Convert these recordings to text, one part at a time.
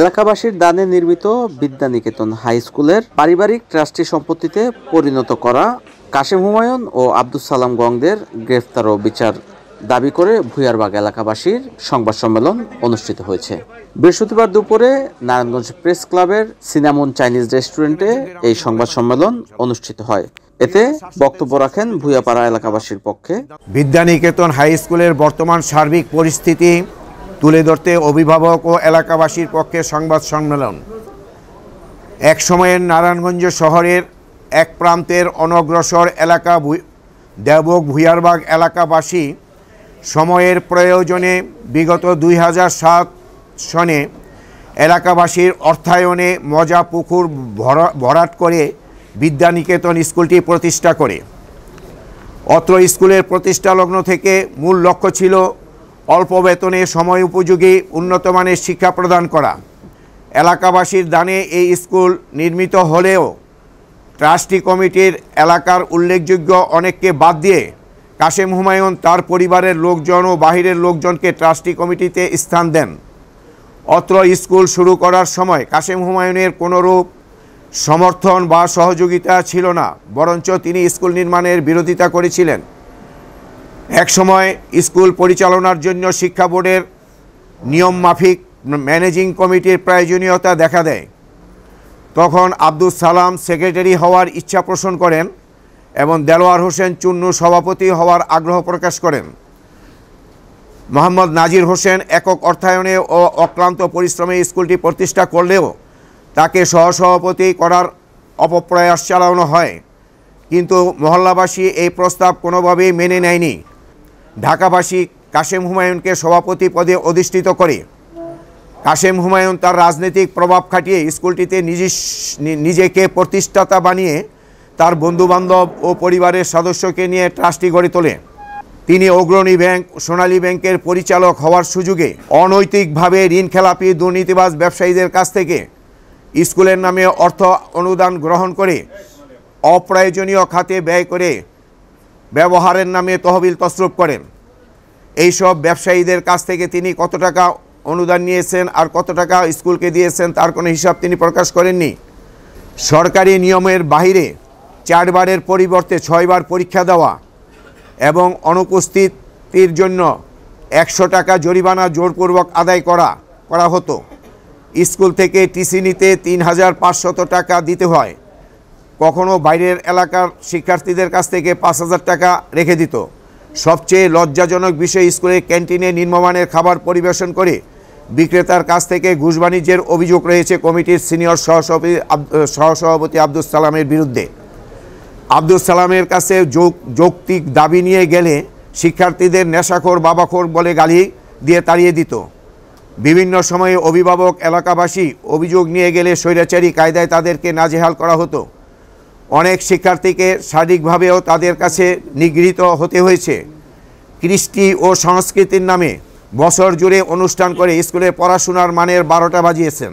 এলাকাবাসীর দানে নির্মিত বিদ্যানিকেতন হাই স্কুলের পারিবারিক ট্রাস্টি সম্পত্তিতে পরিণত করা কাশেম হুমায়ুন ও আব্দুল সালাম গংদের গ্রেফতার ও বিচার দাবি করে ভুয়ারবাগ এলাকাবাসীর সংবাদ সম্মেলন অনুষ্ঠিত হয়েছে বৃহস্পতিবার দুপুরে নারায়ণগঞ্জ প্রেস ক্লাবের সিনামন চাইনিজ রেস্টুরেন্টে এই সংবাদ সম্মেলন অনুষ্ঠিত হয় এতে বক্তব্য রাখেন ভুয়াপাড়া এলাকাবাসীর পক্ষে বিদ্যানিকেতন হাই স্কুলের বর্তমান সার্বিক পরিস্থিতি তুলে ধরতে অভিভাবক ও এলাকাবাসীর পক্ষে সংবাদ সম্মেলন এক সময়ের নারায়ণগঞ্জ শহরের এক প্রান্তের অনগ্রসর এলাকা দেবক ভুয়ারবাগ এলাকাবাসী সময়ের প্রয়োজনে বিগত দুই সনে এলাকাবাসীর অর্থায়নে মজা পুকুর ভরাট করে বিদ্যানিকেতন স্কুলটি প্রতিষ্ঠা করে অত্র স্কুলের প্রতিষ্ঠালগ্ন থেকে মূল লক্ষ্য ছিল অল্প বেতনে সময় উপযোগী উন্নতমানের শিক্ষা প্রদান করা এলাকাবাসীর দানে এই স্কুল নির্মিত হলেও ট্রাস্টি কমিটির এলাকার উল্লেখযোগ্য অনেককে বাদ দিয়ে কাশেম হুমায়ুন তার পরিবারের লোকজন ও বাহিরের লোকজনকে ট্রাস্টি কমিটিতে স্থান দেন অত্র স্কুল শুরু করার সময় কাশেম হুমায়ুনের কোনোরূপ সমর্থন বা সহযোগিতা ছিল না বরঞ্চ তিনি স্কুল নির্মাণের বিরোধিতা করেছিলেন এক সময় স্কুল পরিচালনার জন্য শিক্ষা বোর্ডের নিয়ম মাফিক ম্যানেজিং কমিটির প্রয়োজনীয়তা দেখা দেয় তখন আব্দুল সালাম সেক্রেটারি হওয়ার ইচ্ছা পোষণ করেন এবং দেলোয়ার হোসেন চুন্নু সভাপতি হওয়ার আগ্রহ প্রকাশ করেন মোহাম্মদ নাজির হোসেন একক অর্থায়নে ও অক্লান্ত পরিশ্রমে স্কুলটি প্রতিষ্ঠা করলেও তাকে সহসভাপতি করার অপপ্রয়াস চালানো হয় কিন্তু মহল্লাবাসী এই প্রস্তাব কোনোভাবেই মেনে নেয়নি ঢাকাবাসী কাশেম হুমায়ুনকে সভাপতি পদে অধিষ্ঠিত করে কাশেম হুমায়ুন তার রাজনৈতিক প্রভাব খাটিয়ে স্কুলটিতে নিজেকে প্রতিষ্ঠাতা বানিয়ে তার বন্ধুবান্ধব ও পরিবারের সদস্যকে নিয়ে ট্রাস্টি গড়ে তোলে তিনি অগ্রণী ব্যাংক সোনালী ব্যাংকের পরিচালক হওয়ার সুযোগে অনৈতিকভাবে ঋণ খেলাপি দুর্নীতিবাজ ব্যবসায়ীদের কাছ থেকে স্কুলের নামে অর্থ অনুদান গ্রহণ করে অপ্রয়োজনীয় খাতে ব্যয় করে ব্যবহারের নামে তহবিল তসরুপ করেন এই সব ব্যবসায়ীদের কাছ থেকে তিনি কত টাকা অনুদান নিয়েছেন আর কত টাকা স্কুলকে দিয়েছেন তার কোনো হিসাব তিনি প্রকাশ করেননি সরকারি নিয়মের বাহিরে চারবারের পরিবর্তে ছয়বার পরীক্ষা দেওয়া এবং অনুপস্থিতির জন্য একশো টাকা জরিমানা জোরপূর্বক আদায় করা করা হতো স্কুল থেকে টিসি নিতে তিন হাজার পাঁচশত টাকা দিতে হয় কখনো বাইরের এলাকার শিক্ষার্থীদের কাছ থেকে পাঁচ হাজার টাকা রেখে দিত সবচেয়ে লজ্জাজনক বিষয় স্কুলের ক্যান্টিনে নিম্নমানের খাবার পরিবেশন করে বিক্রেতার কাছ থেকে ঘুষ বাণিজ্যের অভিযোগ রয়েছে কমিটির সিনিয়র সহসভাপতি সহসভাপতি আব্দুল সালামের বিরুদ্ধে আব্দুল সালামের কাছে যৌক্তিক দাবি নিয়ে গেলে শিক্ষার্থীদের নেশাখোর বাবাখোর বলে গালি দিয়ে তাড়িয়ে দিত বিভিন্ন সময়ে অভিভাবক এলাকাবাসী অভিযোগ নিয়ে গেলে স্বৈরাচারী কায়দায় তাদেরকে নাজেহাল করা হতো অনেক শিক্ষার্থীকে শারীরিকভাবেও তাদের কাছে নিগৃহীত হতে হয়েছে কৃষ্টি ও সংস্কৃতির নামে বছর জুড়ে অনুষ্ঠান করে স্কুলে পড়াশোনার মানের বারোটা বাজিয়েছেন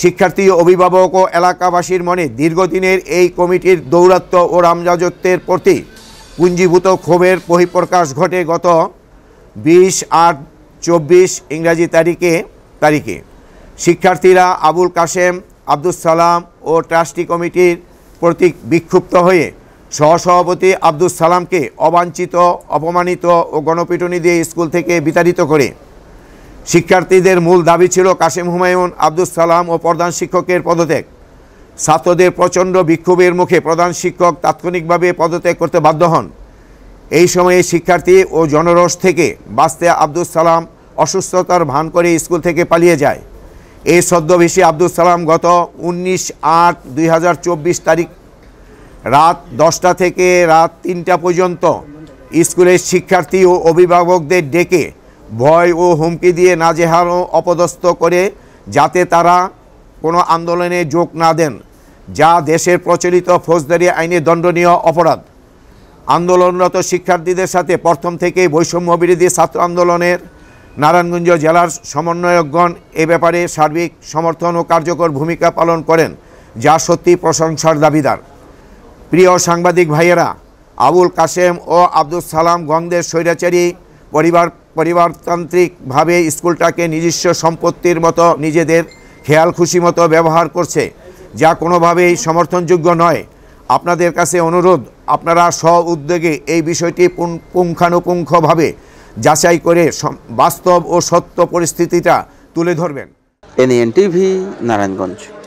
শিক্ষার্থী অভিভাবক ও এলাকাবাসীর মনে দীর্ঘদিনের এই কমিটির দৌরাত্ম্য ও রামজাজত্বের প্রতি পুঞ্জীভূত ক্ষোভের বহিঃপ্রকাশ ঘটে গত বিশ আট চব্বিশ ইংরাজি তারিখে তারিখে শিক্ষার্থীরা আবুল কাশেম আব্দুল সালাম ও ট্রাস্টি কমিটির প্রতীক বিক্ষুব্ধ হয়ে সহসভাপতি আব্দুল সালামকে অবাঞ্ছিত অপমানিত ও গণপিটনি দিয়ে স্কুল থেকে বিতাড়িত করে শিক্ষার্থীদের মূল দাবি ছিল কাশেম হুমায়ুন আব্দুল সালাম ও প্রধান শিক্ষকের পদত্যাগ ছাত্রদের প্রচণ্ড বিক্ষোভের মুখে প্রধান শিক্ষক তাৎক্ষণিকভাবে পদত্যাগ করতে বাধ্য হন এই সময়ে শিক্ষার্থী ও জনরস থেকে বাঁচতে আব্দুল সালাম অসুস্থতার ভান করে স্কুল থেকে পালিয়ে যায় এই ছদ্মবেশী আব্দুল সালাম গত উনিশ আট দুই তারিখ রাত দশটা থেকে রাত তিনটা পর্যন্ত স্কুলের শিক্ষার্থী ও অভিভাবকদের ডেকে ভয় ও হুমকি দিয়ে নাজেহার ও অপদস্থ করে যাতে তারা কোনো আন্দোলনে যোগ না দেন যা দেশের প্রচলিত ফৌজদারি আইনে দণ্ডনীয় অপরাধ আন্দোলনরত শিক্ষার্থীদের সাথে প্রথম থেকেই বৈষম্য বিরোধী ছাত্র আন্দোলনের নারায়ণগঞ্জ জেলার সমন্বয়কগণ এ ব্যাপারে সার্বিক সমর্থন ও কার্যকর ভূমিকা পালন করেন যা সত্যি প্রশংসার দাবিদার প্রিয় সাংবাদিক ভাইয়েরা আবুল কাশেম ও আব্দুল সালাম গঙ্গদের স্বৈরাচারী পরিবার পরিবারতান্ত্রিকভাবে স্কুলটাকে নিজস্ব সম্পত্তির মতো নিজেদের খেয়াল খুশি মতো ব্যবহার করছে যা কোনোভাবেই সমর্থনযোগ্য নয় আপনাদের কাছে অনুরোধ আপনারা স্ব উদ্যোগে এই বিষয়টি পুঙ্খানুপুঙ্খভাবে যাচাই করে বাস্তব ও সত্য পরিস্থিতিটা তুলে ধরবেন এনএন টিভি নারায়ণগঞ্জ